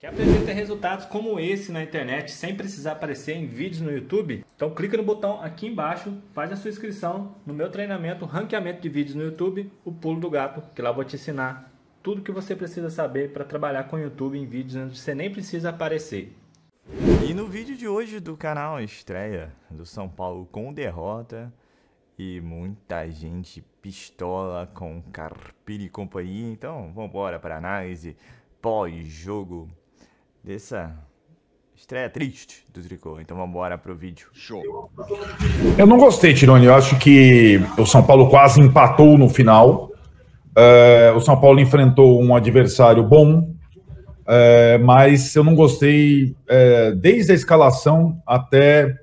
Quer ter resultados como esse na internet sem precisar aparecer em vídeos no YouTube? Então clica no botão aqui embaixo, faz a sua inscrição no meu treinamento Ranqueamento de Vídeos no YouTube, o Pulo do Gato, que lá eu vou te ensinar tudo que você precisa saber para trabalhar com o YouTube em vídeos onde você nem precisa aparecer. E no vídeo de hoje do canal estreia do São Paulo com derrota e muita gente pistola com Carpini e companhia, então vamos para análise pós-jogo dessa estreia triste do Tricô. Então vamos embora pro vídeo. Show. Eu não gostei, Tironi. Eu acho que o São Paulo quase empatou no final. Eh, o São Paulo enfrentou um adversário bom, eh, mas eu não gostei eh, desde a escalação até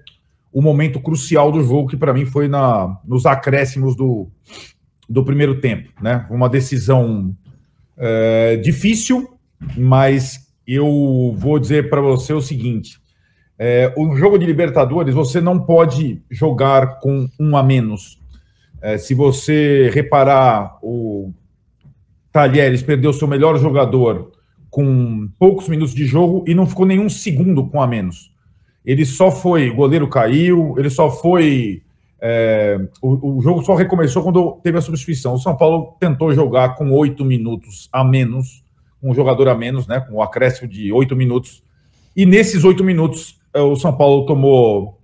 o momento crucial do jogo, que para mim foi na, nos acréscimos do, do primeiro tempo. Né? Uma decisão difícil, mas eu vou dizer para você o seguinte: é, o jogo de Libertadores você não pode jogar com um a menos. É, se você reparar, o Talheres perdeu seu melhor jogador com poucos minutos de jogo e não ficou nenhum segundo com a menos. Ele só foi, o goleiro caiu, ele só foi. É, o, o jogo só recomeçou quando teve a substituição. O São Paulo tentou jogar com oito minutos a menos um jogador a menos, né? Com o um acréscimo de oito minutos. E nesses oito minutos, eh, o São Paulo tomou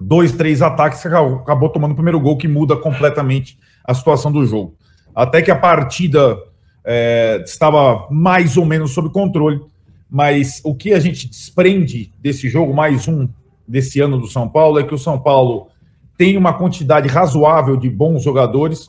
dois, três ataques que acabou tomando o primeiro gol, que muda completamente a situação do jogo. Até que a partida é, estava mais ou menos sob controle, mas o que a gente desprende desse jogo, mais um desse ano do São Paulo, é que o São Paulo tem uma quantidade razoável de bons jogadores,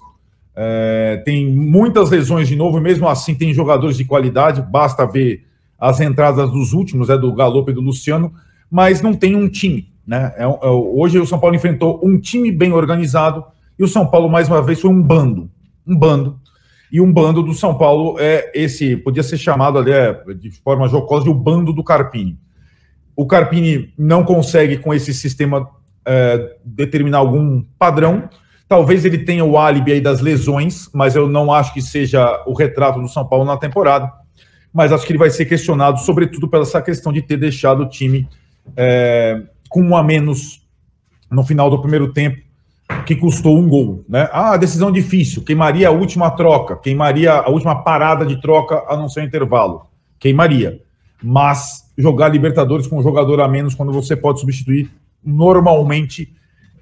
é, tem muitas lesões de novo, mesmo assim tem jogadores de qualidade, basta ver as entradas dos últimos, é do Galope e do Luciano, mas não tem um time. Né? É, é, hoje o São Paulo enfrentou um time bem organizado e o São Paulo, mais uma vez, foi um bando. Um bando. E um bando do São Paulo é esse, podia ser chamado ali é, de forma jocosa de o bando do Carpini. O Carpini não consegue, com esse sistema, é, determinar algum padrão Talvez ele tenha o álibi aí das lesões, mas eu não acho que seja o retrato do São Paulo na temporada. Mas acho que ele vai ser questionado, sobretudo pela essa questão de ter deixado o time é, com um a menos no final do primeiro tempo, que custou um gol. Né? Ah, decisão difícil. Queimaria a última troca, queimaria a última parada de troca a não ser o intervalo. Queimaria. Mas jogar Libertadores com um jogador a menos, quando você pode substituir normalmente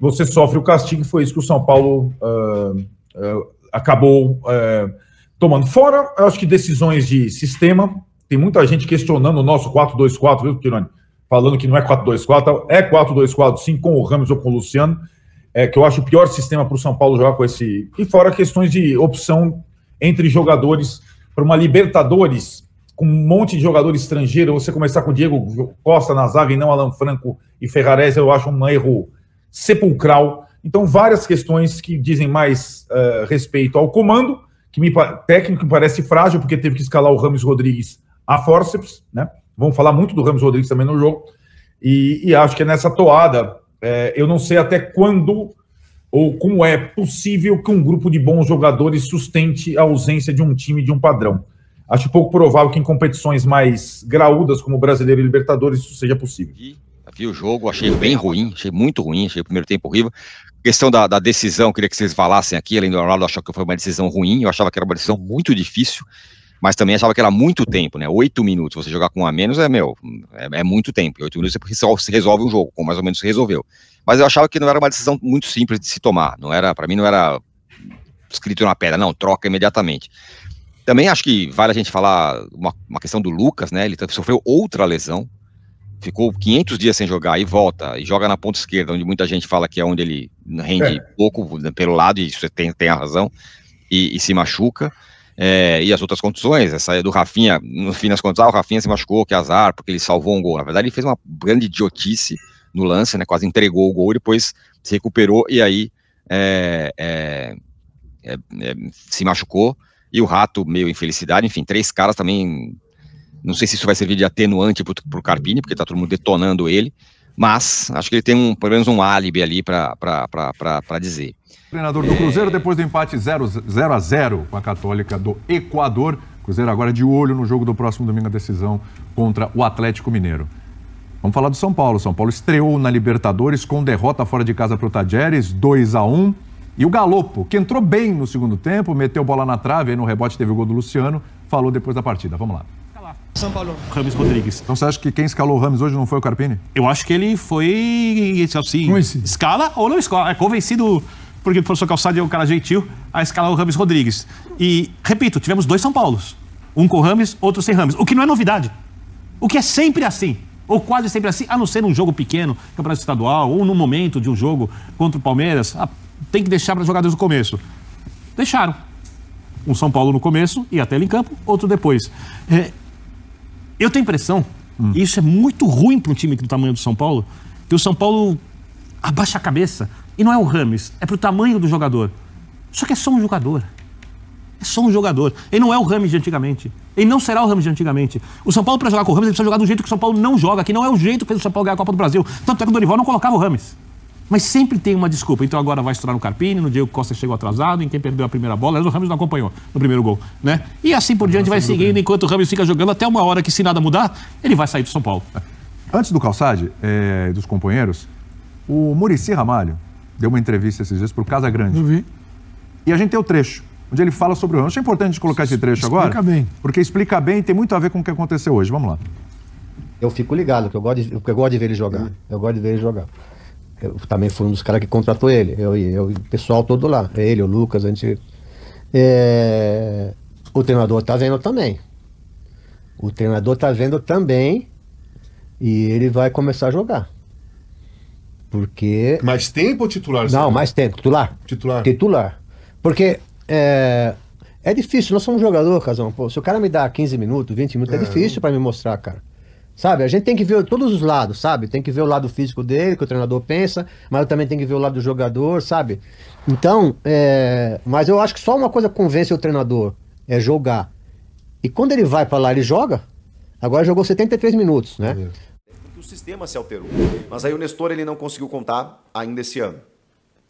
você sofre o castigo. Foi isso que o São Paulo uh, uh, acabou uh, tomando. Fora, eu acho que decisões de sistema. Tem muita gente questionando o nosso 4-2-4, viu, Pironi? Falando que não é 4-2-4, é 4-2-4 sim, com o Ramos ou com o Luciano. É, que eu acho o pior sistema para o São Paulo jogar com esse. E fora questões de opção entre jogadores para uma Libertadores com um monte de jogador estrangeiro, você começar com o Diego Costa na zaga e não Alan Franco e Ferrarese, eu acho um erro sepulcral. Então, várias questões que dizem mais uh, respeito ao comando, que me técnico me parece frágil, porque teve que escalar o Ramos Rodrigues a forceps, né? Vamos falar muito do Ramos Rodrigues também no jogo. E, e acho que é nessa toada. É, eu não sei até quando ou como é possível que um grupo de bons jogadores sustente a ausência de um time de um padrão. Acho pouco provável que em competições mais graúdas, como o Brasileiro e Libertadores, isso seja possível. E vi o jogo, achei bem ruim, achei muito ruim, achei o primeiro tempo horrível. questão da, da, decisão, queria que vocês falassem aqui, além do Ronaldo achou que foi uma decisão ruim, eu achava que era uma decisão muito difícil, mas também achava que era muito tempo, né? Oito minutos, você jogar com um a menos é, meu, é, é muito tempo. Oito minutos você resolve um jogo, como mais ou menos se resolveu. Mas eu achava que não era uma decisão muito simples de se tomar, não era, para mim não era escrito na pedra, não, troca imediatamente. Também acho que vale a gente falar uma, uma questão do Lucas, né? Ele sofreu outra lesão, ficou 500 dias sem jogar e volta, e joga na ponta esquerda, onde muita gente fala que é onde ele rende é. pouco pelo lado, e isso tem, tem a razão, e, e se machuca. É, e as outras condições, essa é do Rafinha, no fim das contas, ah, o Rafinha se machucou, que azar, porque ele salvou um gol. Na verdade, ele fez uma grande idiotice no lance, né, quase entregou o gol, e depois se recuperou e aí é, é, é, é se machucou. E o Rato, meio infelicidade, enfim, três caras também não sei se isso vai servir de atenuante para o Carpini, porque está todo mundo detonando ele, mas acho que ele tem um, pelo menos um álibi ali para dizer. Treinador do Cruzeiro, depois do empate 0, x a 0 com a Católica do Equador. Cruzeiro agora de olho no jogo do próximo domingo, a decisão contra o Atlético Mineiro. Vamos falar do São Paulo. São Paulo estreou na Libertadores com derrota fora de casa para o Tajeres, 2 a 1 E o Galopo, que entrou bem no segundo tempo, meteu bola na trave, aí no rebote teve o gol do Luciano, falou depois da partida. Vamos lá. São Paulo. Rames Rodrigues. Então você acha que quem escalou o Rames hoje não foi o Carpini? Eu acho que ele foi, assim, escala ou não escala. É convencido, porque o professor Calçado é um cara gentil, a escalar o Rames Rodrigues. E, repito, tivemos dois São Paulos. Um com Rames, outro sem Rames. O que não é novidade. O que é sempre assim. Ou quase sempre assim, a não ser num jogo pequeno, campeonato estadual, ou no momento de um jogo contra o Palmeiras. tem que deixar para jogadores no começo. Deixaram. Um São Paulo no começo, e até ele em campo, outro depois. É, eu tenho impressão, hum. e isso é muito ruim para um time do tamanho do São Paulo, que o São Paulo abaixa a cabeça. E não é o Rames, é pro tamanho do jogador. Só que é só um jogador. É só um jogador. Ele não é o Rames de antigamente. Ele não será o Ramos de antigamente. O São Paulo, para jogar com o Ramos, ele precisa jogar do jeito que o São Paulo não joga, que não é o jeito que fez o São Paulo ganhar a Copa do Brasil. Tanto é que o Dorival não colocava o Ramos. Mas sempre tem uma desculpa. Então agora vai estourar no Carpini, no Diego Costa chegou atrasado, em quem perdeu a primeira bola, o Ramos não acompanhou no primeiro gol, né? E assim por diante vai seguindo, enquanto o Ramos fica jogando até uma hora que se nada mudar, ele vai sair do São Paulo. Antes do Calçade, é, dos companheiros, o Murici Ramalho deu uma entrevista esses dias para o Casa Grande. Eu vi. E a gente tem o trecho, onde ele fala sobre o Ramos. É importante colocar esse trecho explica agora. Explica bem. Porque explica bem e tem muito a ver com o que aconteceu hoje. Vamos lá. Eu fico ligado, porque eu gosto de, porque eu gosto de ver ele jogar. Eu gosto de ver ele jogar eu, também foi um dos caras que contratou ele, eu e o pessoal todo lá, ele, o Lucas, a gente. É, o treinador tá vendo também. O treinador tá vendo também e ele vai começar a jogar. Porque. Mais tempo ou titular? Não, mais tempo. Titular. Titular. Titular. Porque é, é difícil, nós somos jogador, Casão. Pô, se o cara me dá 15 minutos, 20 minutos, é, é difícil para me mostrar, cara. Sabe, a gente tem que ver todos os lados, sabe? Tem que ver o lado físico dele, que o treinador pensa, mas também tem que ver o lado do jogador, sabe? Então, é... mas eu acho que só uma coisa convence o treinador é jogar. E quando ele vai para lá, ele joga. Agora jogou 73 minutos, né? É. O sistema se alterou. Mas aí o Nestor ele não conseguiu contar ainda esse ano.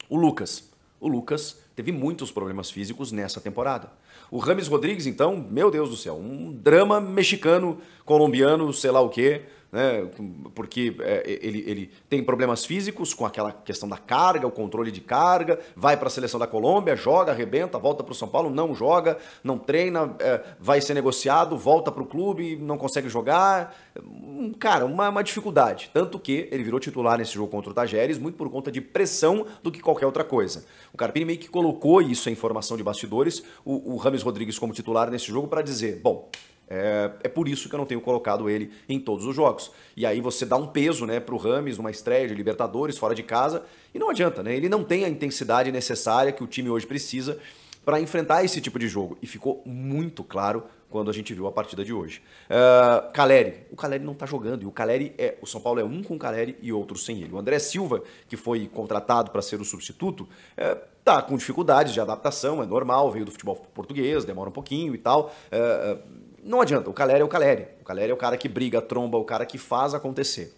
O Lucas, o Lucas teve muitos problemas físicos nessa temporada. O Rames Rodrigues, então, meu Deus do céu, um drama mexicano, colombiano, sei lá o quê, né? porque é, ele, ele tem problemas físicos com aquela questão da carga, o controle de carga, vai para a seleção da Colômbia, joga, arrebenta, volta para o São Paulo, não joga, não treina, é, vai ser negociado, volta para o clube, não consegue jogar. Hum, cara, uma, uma dificuldade. Tanto que ele virou titular nesse jogo contra o Tajeres, muito por conta de pressão do que qualquer outra coisa. O Carpini meio que colocou isso em informação de bastidores, o, o Rames Rodrigues como titular nesse jogo, para dizer: bom, é, é, por isso que eu não tenho colocado ele em todos os jogos. E aí você dá um peso né, para o Rames numa estreia de Libertadores fora de casa e não adianta, né? Ele não tem a intensidade necessária que o time hoje precisa para enfrentar esse tipo de jogo. E ficou muito claro quando a gente viu a partida de hoje. Uh, Caleri. O Caleri não está jogando. E o Caleri é. O São Paulo é um com o Caleri e outro sem ele. O André Silva, que foi contratado para ser o substituto, é, tá com dificuldades de adaptação, é normal, veio do futebol português, demora um pouquinho e tal. É, não adianta, o Caleri é o Caleri. O Caleri é o cara que briga, tromba, o cara que faz acontecer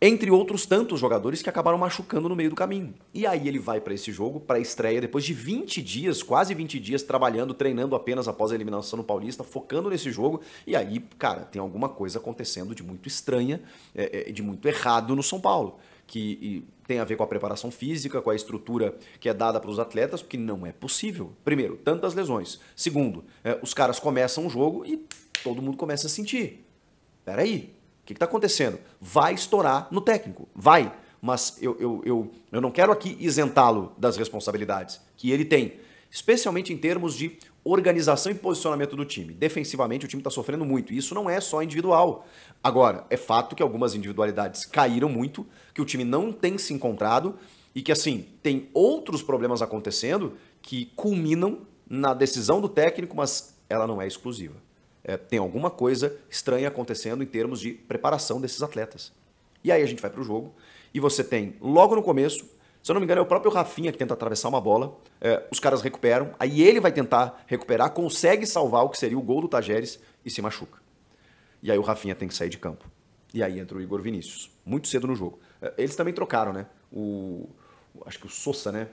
entre outros tantos jogadores que acabaram machucando no meio do caminho. E aí ele vai para esse jogo, para a estreia, depois de 20 dias, quase 20 dias, trabalhando, treinando apenas após a eliminação no Paulista, focando nesse jogo. E aí, cara, tem alguma coisa acontecendo de muito estranha, é, é, de muito errado no São Paulo. Que tem a ver com a preparação física, com a estrutura que é dada para os atletas, porque não é possível. Primeiro, tantas lesões. Segundo, é, os caras começam o jogo e todo mundo começa a sentir. Peraí, que está acontecendo? Vai estourar no técnico, vai. Mas eu, eu, eu, eu não quero aqui isentá-lo das responsabilidades que ele tem, especialmente em termos de organização e posicionamento do time. Defensivamente, o time está sofrendo muito. E isso não é só individual. Agora, é fato que algumas individualidades caíram muito, que o time não tem se encontrado e que, assim, tem outros problemas acontecendo que culminam na decisão do técnico, mas ela não é exclusiva é, tem alguma coisa estranha acontecendo em termos de preparação desses atletas. E aí a gente vai para o jogo e você tem, logo no começo, se eu não me engano, é o próprio Rafinha que tenta atravessar uma bola, é, os caras recuperam, aí ele vai tentar recuperar, consegue salvar o que seria o gol do Tajeres e se machuca. E aí o Rafinha tem que sair de campo. E aí entra o Igor Vinícius, muito cedo no jogo. É, eles também trocaram, né? O, acho que o Sousa, né?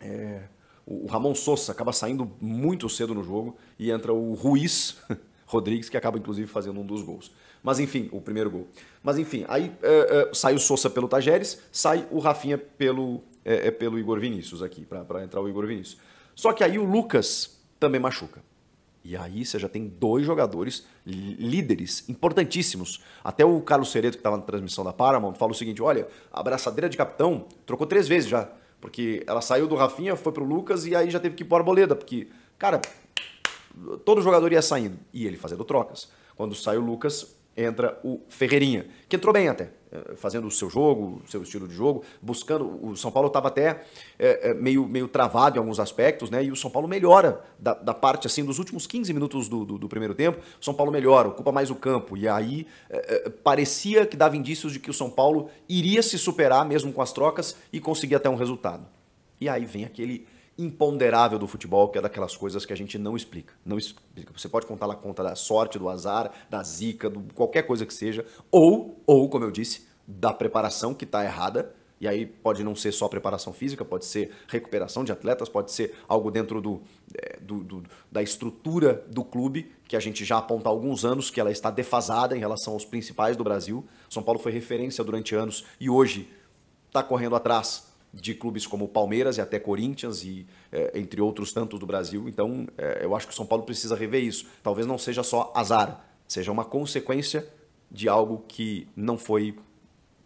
É, o Ramon Sousa acaba saindo muito cedo no jogo e entra o Ruiz Rodrigues, que acaba inclusive fazendo um dos gols. Mas enfim, o primeiro gol. Mas enfim, aí é, é, sai o Sousa pelo Tajeres, sai o Rafinha pelo, é, pelo Igor Vinícius aqui, para entrar o Igor Vinícius. Só que aí o Lucas também machuca. E aí você já tem dois jogadores líderes importantíssimos. Até o Carlos Sereto, que estava na transmissão da Paramount, fala o seguinte: olha, a abraçadeira de capitão trocou três vezes já. Porque ela saiu do Rafinha, foi pro Lucas e aí já teve que ir pro Arboleda, porque, cara, todo jogador ia saindo. E ele fazendo trocas. Quando sai o Lucas, entra o Ferreirinha, que entrou bem até. Eh, fazendo o seu jogo, o seu estilo de jogo, buscando. O São Paulo estava até é, meio, meio travado em alguns aspectos, né? E o São Paulo melhora da, da parte assim dos últimos 15 minutos do, do, do, primeiro tempo. O São Paulo melhora, ocupa mais o campo. E aí é, parecia que dava indícios de que o São Paulo iria se superar mesmo com as trocas e conseguir até um resultado. E aí vem aquele imponderável do futebol, que é daquelas coisas que a gente não explica. Não explica. Você pode contar lá conta da sorte, do azar, da zica, do qualquer coisa que seja, ou, ou como eu disse, da preparação que está errada. E aí pode não ser só preparação física, pode ser recuperação de atletas, pode ser algo dentro do, é, do, do, da estrutura do clube, que a gente já aponta há alguns anos que ela está defasada em relação aos principais do Brasil. São Paulo foi referência durante anos e hoje está correndo atrás de clubes como Palmeiras e até Corinthians e é, entre outros tantos do Brasil. Então, é, eu acho que o São Paulo precisa rever isso. Talvez não seja só azar, seja uma consequência de algo que não foi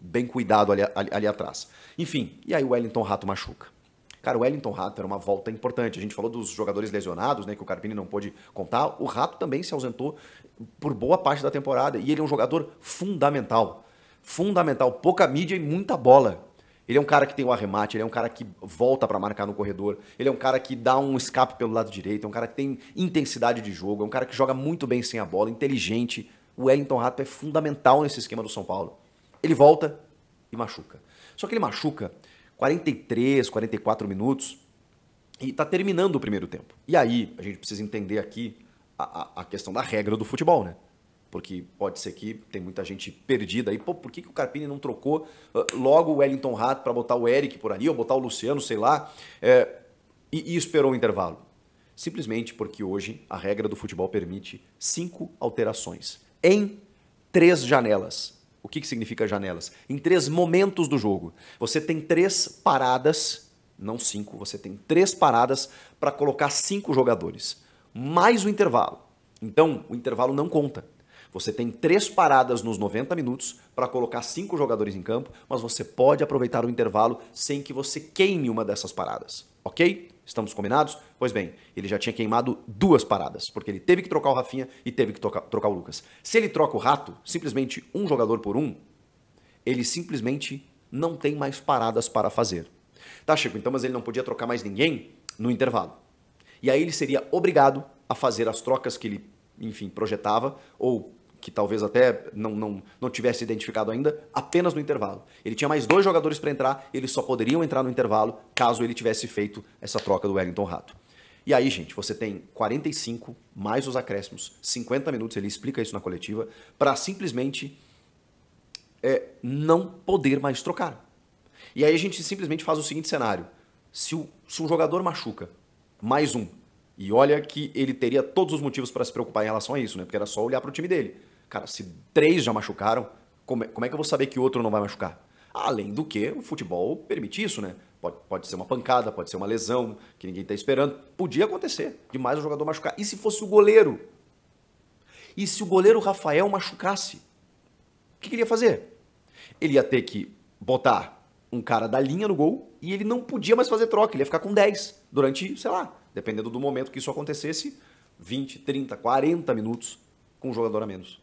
bem cuidado ali, ali, ali atrás. Enfim, e aí o Wellington Rato machuca. Cara, o Wellington Rato era uma volta importante. A gente falou dos jogadores lesionados, né, que o Carpini não pôde contar. O Rato também se ausentou por boa parte da temporada e ele é um jogador fundamental. Fundamental, pouca mídia e muita bola ele é um cara que tem o um arremate, ele é um cara que volta para marcar no corredor, ele é um cara que dá um escape pelo lado direito, é um cara que tem intensidade de jogo, é um cara que joga muito bem sem a bola, inteligente. O Wellington Rato é fundamental nesse esquema do São Paulo. Ele volta e machuca. Só que ele machuca 43, 44 minutos e está terminando o primeiro tempo. E aí a gente precisa entender aqui a, a, a questão da regra do futebol, né? porque pode ser que tem muita gente perdida aí. Pô, por que, que o Carpini não trocou ah, logo o Wellington Rato para botar o Eric por ali, ou botar o Luciano, sei lá, é, e, e, esperou o intervalo? Simplesmente porque hoje a regra do futebol permite cinco alterações em três janelas. O que, que significa janelas? Em três momentos do jogo. Você tem três paradas, não cinco, você tem três paradas para colocar cinco jogadores, mais o intervalo. Então, o intervalo não conta. Você tem três paradas nos 90 minutos para colocar cinco jogadores em campo, mas você pode aproveitar o intervalo sem que você queime uma dessas paradas, ok? Estamos combinados? Pois bem, ele já tinha queimado duas paradas, porque ele teve que trocar o Rafinha e teve que trocar, trocar o Lucas. Se ele troca o Rato, simplesmente um jogador por um, ele simplesmente não tem mais paradas para fazer. Tá, Chico, então, mas ele não podia trocar mais ninguém no intervalo. E aí ele seria obrigado a fazer as trocas que ele, enfim, projetava ou que talvez até não, não, não tivesse identificado ainda, apenas no intervalo. Ele tinha mais dois jogadores para entrar, eles só poderiam entrar no intervalo caso ele tivesse feito essa troca do Wellington Rato. E aí, gente, você tem 45 mais os acréscimos, 50 minutos, ele explica isso na coletiva, para simplesmente é, não poder mais trocar. E aí a gente simplesmente faz o seguinte cenário: se, o, se um jogador machuca, mais um, e olha que ele teria todos os motivos para se preocupar em relação a isso, né? Porque era só olhar para o time dele. Cara, se três já machucaram, como é, como é que eu vou saber que outro não vai machucar? Além do que, o futebol permite isso, né? Pode, pode ser uma pancada, pode ser uma lesão que ninguém está esperando. Podia acontecer de mais um jogador machucar. E se fosse o goleiro? E se o goleiro Rafael machucasse? O que, que ele ia fazer? Ele ia ter que botar um cara da linha no gol e ele não podia mais fazer troca, ele ia ficar com 10 durante, sei lá, dependendo do momento que isso acontecesse, 20, 30, 40 minutos com um jogador a menos.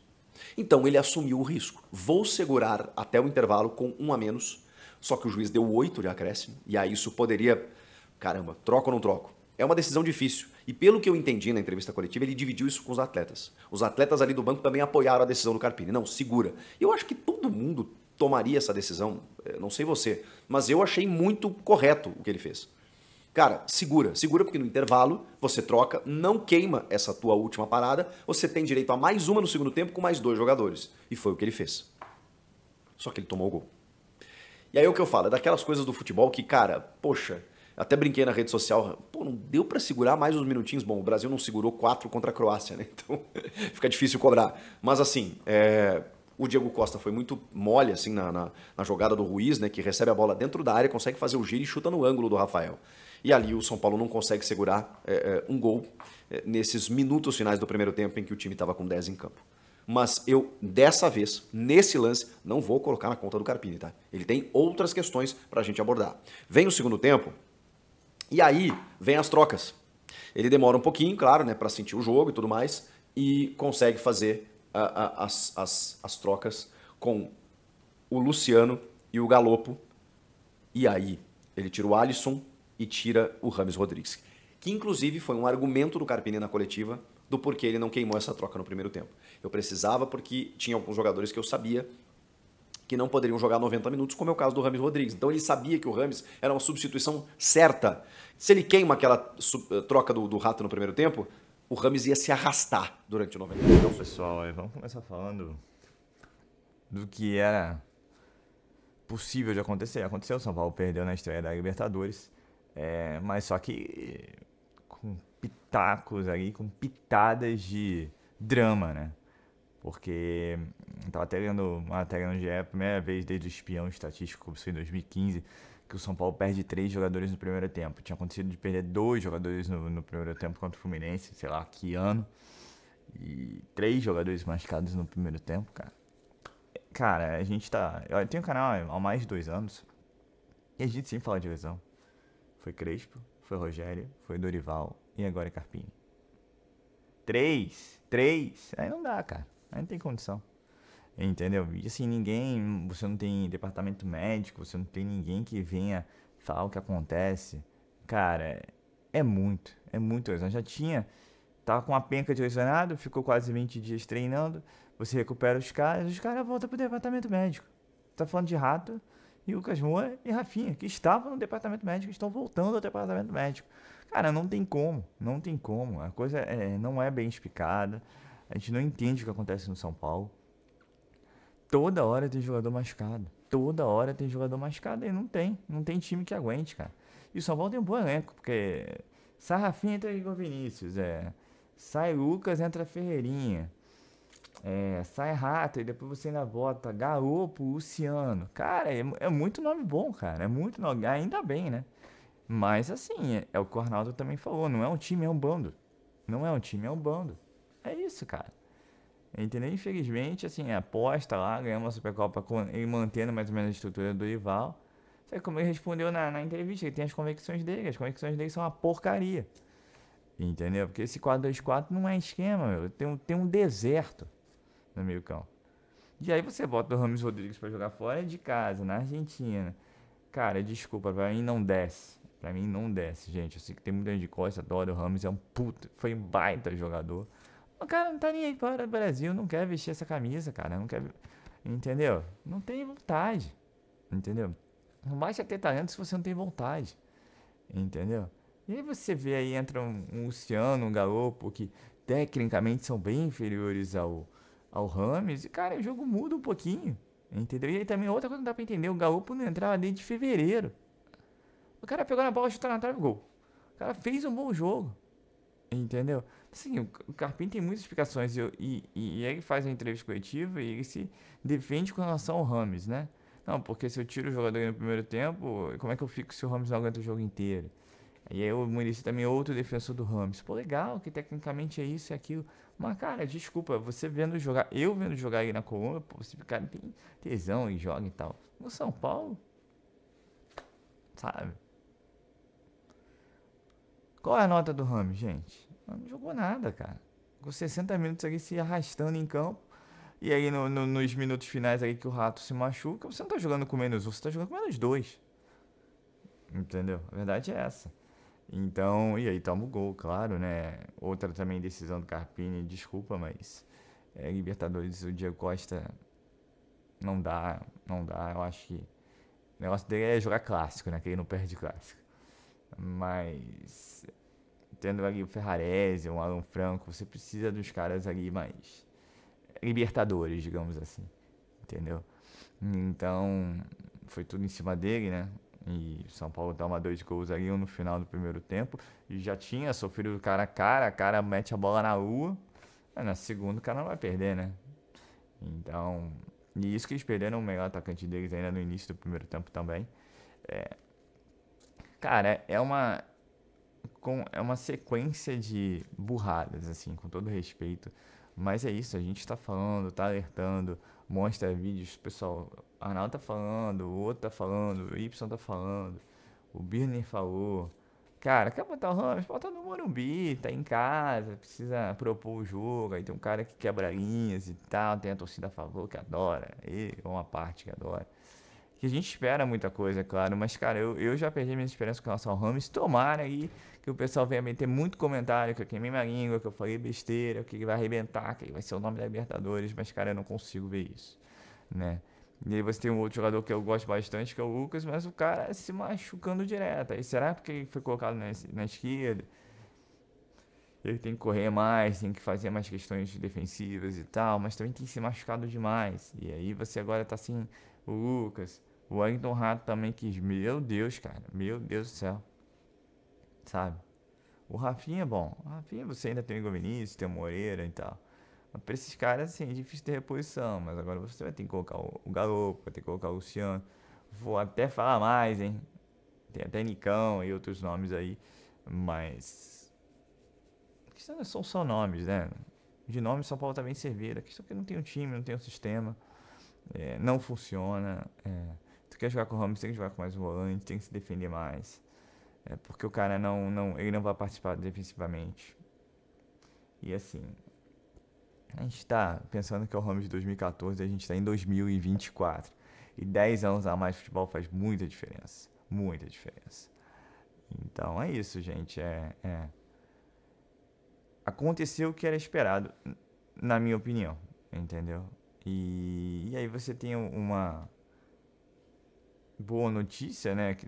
Então ele assumiu o risco. Vou segurar até o intervalo com um a menos, só que o juiz deu oito de acréscimo, e aí isso poderia. Caramba, troco ou não troco? É uma decisão difícil. E pelo que eu entendi na entrevista coletiva, ele dividiu isso com os atletas. Os atletas ali do banco também apoiaram a decisão do Carpini. Não, segura. Eu acho que todo mundo tomaria essa decisão. Eh, não sei você, mas eu achei muito correto o que ele fez. Cara, segura, segura porque no intervalo você troca, não queima essa tua última parada, você tem direito a mais uma no segundo tempo com mais dois jogadores. E foi o que ele fez. Só que ele tomou o gol. E aí o que eu falo, é daquelas coisas do futebol que, cara, poxa, até brinquei na rede social, pô, não deu para segurar mais uns minutinhos. Bom, o Brasil não segurou quatro contra a Croácia, né? Então fica difícil cobrar. Mas assim, é, o Diego Costa foi muito mole assim na, na, na jogada do Ruiz, né, que recebe a bola dentro da área, consegue fazer o giro e chuta no ângulo do Rafael. E ali o São Paulo não consegue segurar é, é um gol é, nesses minutos finais do primeiro tempo em que o time estava com 10 em campo. Mas eu, dessa vez, nesse lance, não vou colocar na conta do Carpini, tá? Ele tem outras questões para a gente abordar. Vem o segundo tempo e aí vem as trocas. Ele demora um pouquinho, claro, né, para sentir o jogo e tudo mais, e consegue fazer a, a, as, as, as trocas com o Luciano e o Galopo. E aí ele tira o Alisson e tira o Rames Rodrigues. Que inclusive foi um argumento do Carpini na coletiva do porquê ele não queimou essa troca no primeiro tempo. Eu precisava porque tinha alguns jogadores que eu sabia que não poderiam jogar 90 minutos, como é o caso do Rames Rodrigues. Então ele sabia que o Rames era uma substituição certa. Se ele queima aquela eh, troca do, do Rato no primeiro tempo, o Rames ia se arrastar durante o 90. Então, pessoal, vamos começar falando do que era possível de acontecer. Aconteceu, o São Paulo perdeu na estreia da Libertadores, é, mas só que com pitacos ali, com pitadas de drama, né? Porque estava hum, até lendo uma matéria no GE, a primeira vez desde o espião estatístico, isso em 2015, que o São Paulo perde três jogadores no primeiro tempo. Tinha acontecido de perder dois jogadores no, no primeiro tempo contra o Fluminense, sei lá que ano. E três jogadores machucados no primeiro tempo, cara. Cara, a gente tá. Eu tenho um canal há mais de dois anos. E a gente sempre fala de lesão. Foi Crespo, foi Rogério, foi Dorival e agora é Carpini. Três! Três! Aí não dá, cara. Aí não tem condição. Entendeu? E assim, ninguém. Você não tem departamento médico, você não tem ninguém que venha falar o que acontece. Cara, é muito, é muito lesão. Já tinha. Tava com uma penca de lesionado, ficou quase 20 dias treinando. Você recupera os caras, os caras voltam pro departamento médico. Tá falando de rato e Lucas Moura e Rafinha, que estavam no departamento médico, estão voltando ao departamento médico. Cara, não tem como, não tem como. A coisa é, não é bem explicada. A gente não entende o que acontece no São Paulo. Toda hora tem jogador machucado. Toda hora tem jogador machucado e não tem. Não tem time que aguente, cara. E o São Paulo tem um bom elenco, porque Sarrafinha entra Igor Vinícius, é. Sai Lucas, entra Ferreirinha. É, sai Rato e depois você ainda bota Garopo, Luciano. Cara, é, é, muito nome bom, cara. É muito nome. Ainda bem, né? Mas assim, é, é o que o Arnaldo também falou: não é um time, é um bando. Não é um time, é um bando. É isso, cara. Entendeu? Infelizmente, assim, é aposta lá, ganhamos uma Supercopa com, e mantendo mais ou menos a estrutura do rival. Só que como ele respondeu na, na entrevista, ele tem as convicções dele, as convicções dele são uma porcaria. Entendeu? Porque esse 4-2-4 não é esquema, meu. Tem, um, tem um deserto no meio campo. E aí você bota o Ramos Rodrigues para jogar fora de casa, na Argentina. Cara, desculpa, pra mim não desce. Pra mim não desce, gente. Eu sei que tem muita gente de costa, adoro o Ramos, é um puto, foi um baita jogador. O cara não tá nem aí para o Brasil, não quer vestir essa camisa, cara. Não quer. Entendeu? Não tem vontade. Entendeu? Não basta ter talento se você não tem vontade. Entendeu? E aí você vê aí, entra um, um Luciano, um Galopo, que tecnicamente são bem inferiores ao, ao Rames. E, cara, o jogo muda um pouquinho. Entendeu? E aí também outra coisa que não dá pra entender, o Galopo não entrava desde fevereiro. O cara pegou na bola, chutou na trave, gol. O cara fez um bom jogo. Entendeu? Assim, o, o tem muitas explicações e, e, e, ele faz a entrevista coletiva e ele se defende com relação ao Rames, né? Não, porque se eu tiro o jogador no primeiro tempo, como é que eu fico se o Rames não aguenta o jogo inteiro? E aí o Muricy também é outro defensor do Rames. Pô, legal, que tecnicamente é isso e é aquilo. Mas, cara, desculpa, você vendo jogar, eu vendo jogar aí na Colômbia, pô, esse cara tem tesão e joga e tal. No São Paulo, sabe? Qual é a nota do Rames, gente? Não jogou nada, cara. Com 60 minutos aqui se arrastando em campo. E aí no, no, nos minutos finais aí que o Rato se machuca, você não tá jogando com menos um, você tá jogando com menos dois. Entendeu? A verdade é essa. Então, e aí toma o gol, claro, né? Outra também decisão do Carpini, desculpa, mas é, Libertadores, o Diego Costa não dá, não dá. Eu acho que o negócio dele é jogar clássico, né? Que ele não perde clássico. Mas tendo ali o Ferrarese, um Alan Franco, você precisa dos caras ali mais libertadores, digamos assim, entendeu? Então, foi tudo em cima dele, né? E São Paulo toma dois gols ali, um no final do primeiro tempo, e já tinha sofrido cara a cara, o cara mete a bola na rua, na segunda o cara não vai perder, né? Então, e isso que eles perderam o melhor atacante deles ainda no início do primeiro tempo também. É, cara, é uma com é uma sequência de burradas, assim, com todo respeito. Mas é isso, a gente está falando, tá alertando, mostra vídeos, pessoal. Arnaldo tá falando, o outro tá falando, o Y tá falando, o Birner falou. Cara, quer botar o Ramos? Bota no Morumbi, tá em casa, precisa propor o jogo. Aí tem um cara que quebra linhas e tal, tem a torcida a favor que adora, e uma parte que adora que a gente espera muita coisa, é claro. Mas, cara, eu, eu já perdi minha esperança com relação ao Rams. Tomara aí que o pessoal venha meter muito comentário, que eu queimei minha língua, que eu falei besteira, que ele vai arrebentar, que ele vai ser o nome da Libertadores. Mas, cara, eu não consigo ver isso, né? E aí você tem um outro jogador que eu gosto bastante, que é o Lucas, mas o cara se machucando direto. E será porque ele foi colocado na, na esquerda? Ele tem que correr mais, tem que fazer mais questões defensivas e tal, mas também tem que se machucado demais. E aí você agora tá sem o Lucas. O Wellington Rato também quis. Meu Deus, cara. Meu Deus do céu. Sabe? O Rafinha é bom. O Rafinha, você ainda tem o Igor Vinícius, tem o Moreira e tal. Mas pra esses caras, assim, é difícil ter reposição. Mas agora você vai ter que colocar o, o Galopo, vai ter que colocar o Luciano. Vou até falar mais, hein? Tem até Nicão e outros nomes aí. Mas. A questão não é são só nomes, né? De nome, São Paulo tá bem servido. A questão é que não tem um time, não tem um sistema. É, não funciona. É quer jogar com o Holmes, tem que jogar com mais volante, tem que se defender mais. É porque o cara não, não, ele não vai participar defensivamente. E assim, a gente está pensando que é o Holmes de 2014, a gente está em 2024. E 10 anos a mais de futebol faz muita diferença. Muita diferença. Então é isso, gente. É, é. Aconteceu o que era esperado, na minha opinião. Entendeu? E, e aí você tem uma boa notícia, né? Que,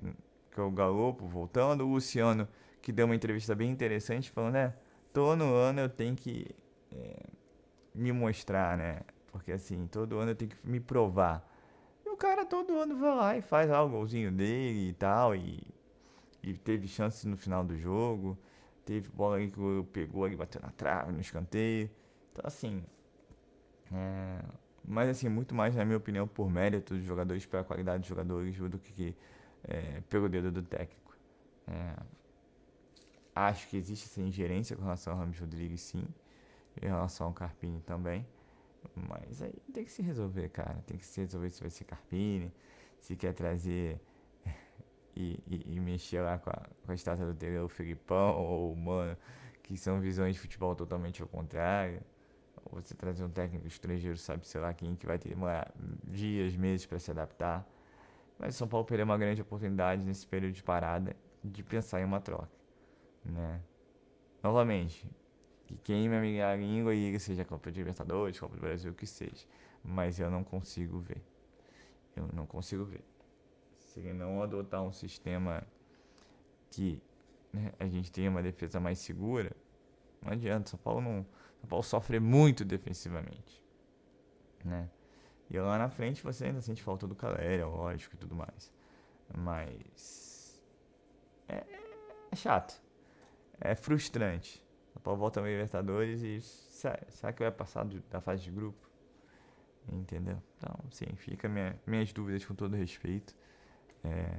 que é o Galopo voltando. O Luciano, que deu uma entrevista bem interessante, falando, né? Todo ano eu tenho que é, me mostrar, né? Porque assim, todo ano eu tenho que me provar. E o cara todo ano vai lá e faz lá o golzinho dele e tal. E, e teve chance no final do jogo. Teve bola aí que pegou ali, bateu na trave, no escanteio. Então assim. É, mas, assim, muito mais, na minha opinião, por mérito dos jogadores, pela qualidade dos jogadores, do que é, pelo dedo do técnico. É, acho que existe essa ingerência com relação ao Ramos Rodrigues, sim, em relação ao Carpini também. Mas aí tem que se resolver, cara. Tem que se resolver se vai ser Carpini, se quer trazer e, e, e mexer lá com a, com a estátua do Tele, o Filipão ou o Mano, que são visões de futebol totalmente ao contrário você trazer um técnico estrangeiro, sabe, sei lá quem, que vai ter uma, dias, meses para se adaptar. Mas São Paulo perdeu uma grande oportunidade nesse período de parada de pensar em uma troca, né? Novamente, que queime a língua e seja Copa de Libertadores, Copa do Brasil, o que seja. Mas eu não consigo ver. Eu não consigo ver. Se não adotar um sistema que né, a gente tenha uma defesa mais segura, não adianta. São Paulo não são Paulo sofre muito defensivamente, né? E lá na frente você ainda sente falta do Caléria, é lógico, e tudo mais. Mas... É, é chato. É frustrante. A Paulo volta ao Libertadores e será que vai passar da fase de grupo? Entendeu? Então, sim, fica minha, minhas dúvidas com todo respeito. É,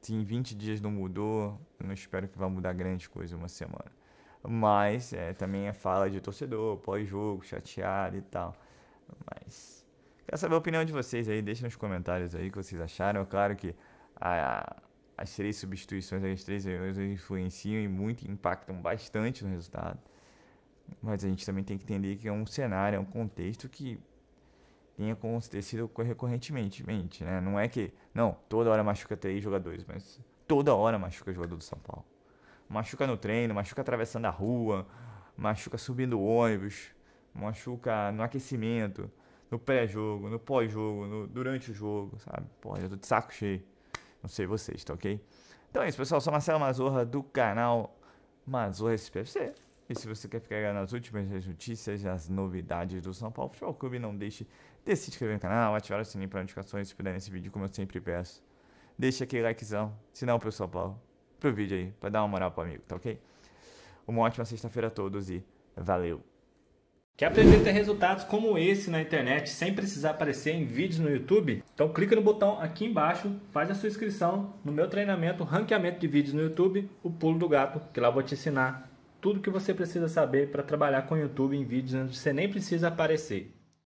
se em 20 dias não mudou, não espero que vá mudar grande coisa uma semana mas é, também é fala de torcedor, pós-jogo, chateado e tal. Mas quero saber a opinião de vocês aí, deixa nos comentários aí o que vocês acharam. É claro que a, as três substituições, as três reuniões influenciam e muito impactam bastante no resultado. Mas a gente também tem que entender que é um cenário, é um contexto que tenha acontecido recorrentemente, mente, né? Não é que, não, toda hora machuca três jogadores, mas toda hora machuca o jogador do São Paulo machuca no treino, machuca atravessando a rua, machuca subindo ônibus, machuca no aquecimento, no pré-jogo, no pós-jogo, durante o jogo, sabe? Pô, eu tô de saco cheio. Não sei vocês, tá ok? Então é isso, pessoal. Eu sou Marcelo Mazorra do canal Mazorra SPFC. E se você quer ficar nas últimas notícias, as novidades do São Paulo Futebol Clube, não deixe de se inscrever no canal, ativar o sininho para notificações se puder nesse vídeo, como eu sempre peço. Deixa aquele likezão, se não, pessoal São Paulo pro vídeo aí, pra dar uma moral pro amigo, tá ok? Uma ótima sexta-feira a todos e valeu! Quer aprender a ter resultados como esse na internet sem precisar aparecer em vídeos no YouTube? Então clica no botão aqui embaixo, faz a sua inscrição no meu treinamento Ranqueamento de Vídeos no YouTube, o Pulo do Gato, que lá eu vou te ensinar tudo que você precisa saber para trabalhar com o YouTube em vídeos onde você nem precisa aparecer.